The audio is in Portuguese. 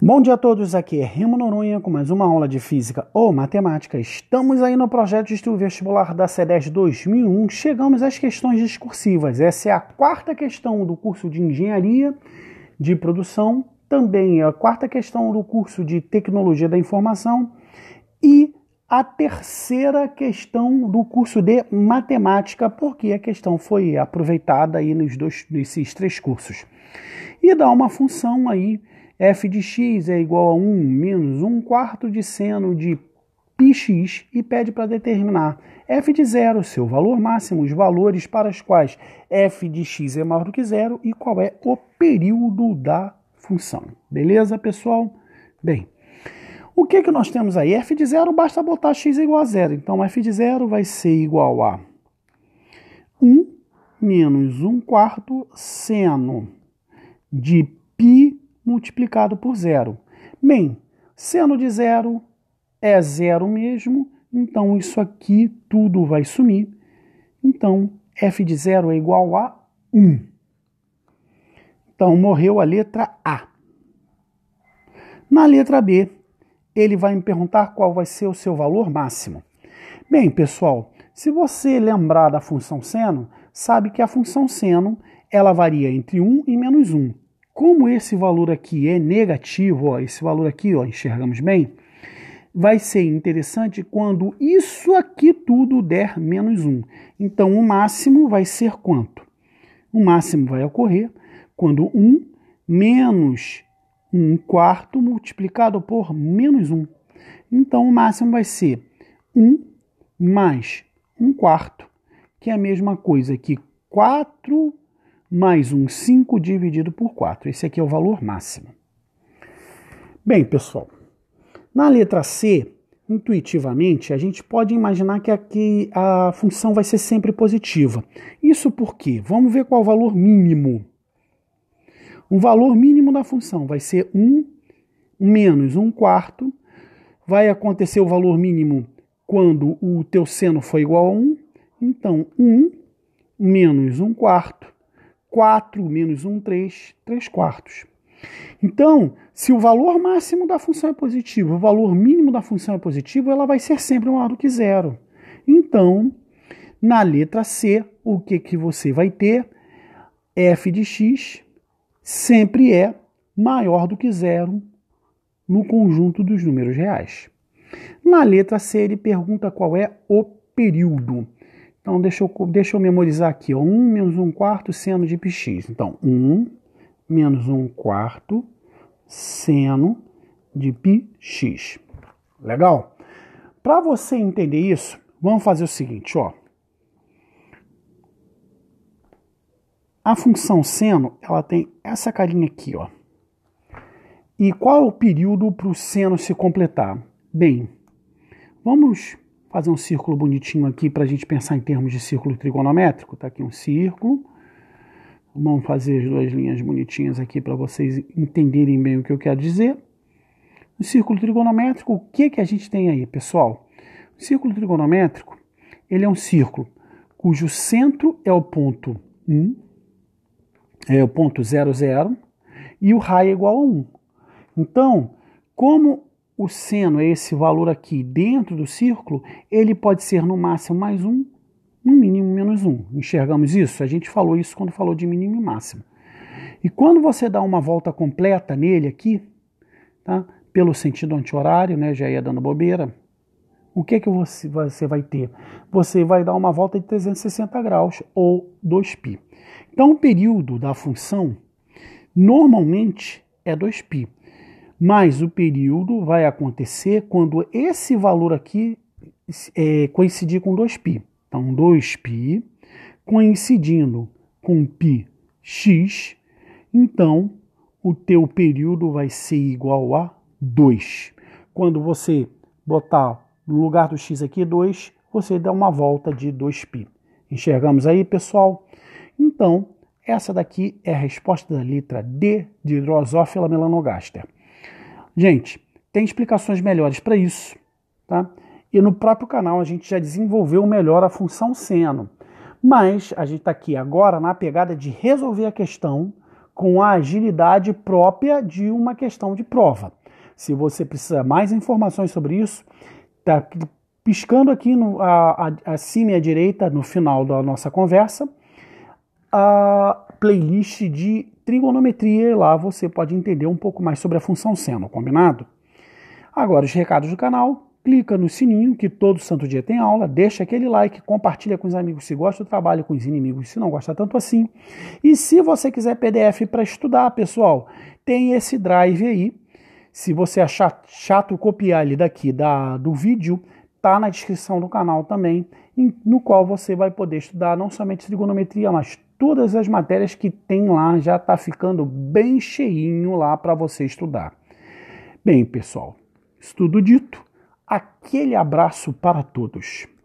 Bom dia a todos, aqui é Remo Noronha com mais uma aula de Física ou Matemática. Estamos aí no projeto de estudo vestibular da CEDES 2001. Chegamos às questões discursivas. Essa é a quarta questão do curso de Engenharia de Produção, também é a quarta questão do curso de Tecnologia da Informação e a terceira questão do curso de Matemática, porque a questão foi aproveitada aí nos dois, nesses três cursos. E dá uma função aí f de x é igual a 1 menos 1 quarto de seno de πx e pede para determinar f de zero, seu valor máximo, os valores para os quais f de x é maior do que zero e qual é o período da função. Beleza, pessoal? Bem, o que, que nós temos aí? f de zero basta botar x é igual a zero. Então, f de zero vai ser igual a 1 menos 1 quarto seno de pi multiplicado por zero. Bem, seno de zero, é zero mesmo, então isso aqui tudo vai sumir. Então, f de zero é igual a 1. Então, morreu a letra A. Na letra B, ele vai me perguntar qual vai ser o seu valor máximo. Bem, pessoal, se você lembrar da função seno, sabe que a função seno ela varia entre 1 e menos 1. Como esse valor aqui é negativo, ó, esse valor aqui, ó, enxergamos bem, vai ser interessante quando isso aqui tudo der menos 1. Então, o máximo vai ser quanto? O máximo vai ocorrer quando 1 menos 1 quarto multiplicado por menos 1. Então, o máximo vai ser 1 mais 1 quarto, que é a mesma coisa que 4 mais um 5 dividido por 4. Esse aqui é o valor máximo. Bem, pessoal, na letra C, intuitivamente, a gente pode imaginar que aqui a função vai ser sempre positiva. Isso porque, vamos ver qual é o valor mínimo. O valor mínimo da função vai ser 1 menos 1 quarto. Vai acontecer o valor mínimo quando o teu seno for igual a 1. Então, 1 menos 1 quarto 4 menos 1, 3, 3 quartos. Então, se o valor máximo da função é positivo, o valor mínimo da função é positivo, ela vai ser sempre maior do que zero. Então, na letra C, o que, que você vai ter? f de x sempre é maior do que zero no conjunto dos números reais. Na letra C, ele pergunta qual é o período. Então, deixa eu, deixa eu memorizar aqui. Ó, 1 menos 1 quarto seno de πx. Então, 1 menos 1 quarto seno de πx. Legal? Para você entender isso, vamos fazer o seguinte, ó. A função seno, ela tem essa carinha aqui, ó. E qual é o período para o seno se completar? Bem, vamos fazer um círculo bonitinho aqui para a gente pensar em termos de círculo trigonométrico. Está aqui um círculo. Vamos fazer as duas linhas bonitinhas aqui para vocês entenderem bem o que eu quero dizer. No círculo trigonométrico, o que, que a gente tem aí, pessoal? O círculo trigonométrico ele é um círculo cujo centro é o ponto 1, é o ponto 0, 0, e o raio é igual a 1. Então, como o seno, é esse valor aqui dentro do círculo, ele pode ser no máximo mais um, no mínimo menos um. Enxergamos isso? A gente falou isso quando falou de mínimo e máximo. E quando você dá uma volta completa nele aqui, tá? pelo sentido anti-horário, né? já ia dando bobeira, o que, é que você, você vai ter? Você vai dar uma volta de 360 graus, ou 2π. Então, o período da função normalmente é 2π mas o período vai acontecer quando esse valor aqui é, coincidir com 2π. Então, 2π coincidindo com πx, então o teu período vai ser igual a 2. Quando você botar no lugar do x aqui 2, você dá uma volta de 2π. Enxergamos aí, pessoal? Então, essa daqui é a resposta da letra D de Drosophila melanogaster. Gente, tem explicações melhores para isso, tá? E no próprio canal a gente já desenvolveu melhor a função seno. Mas a gente está aqui agora na pegada de resolver a questão com a agilidade própria de uma questão de prova. Se você precisa mais informações sobre isso, tá piscando aqui no, a, a, acima e à direita no final da nossa conversa a playlist de trigonometria e lá você pode entender um pouco mais sobre a função seno, combinado? Agora, os recados do canal. Clica no sininho que todo santo dia tem aula, deixa aquele like, compartilha com os amigos se gosta do trabalho, com os inimigos se não gosta tanto assim. E se você quiser PDF para estudar, pessoal, tem esse drive aí. Se você achar chato copiar ele daqui da, do vídeo, tá na descrição do canal também, no qual você vai poder estudar não somente trigonometria, mas todas as matérias que tem lá, já está ficando bem cheinho lá para você estudar. Bem, pessoal, estudo dito, aquele abraço para todos.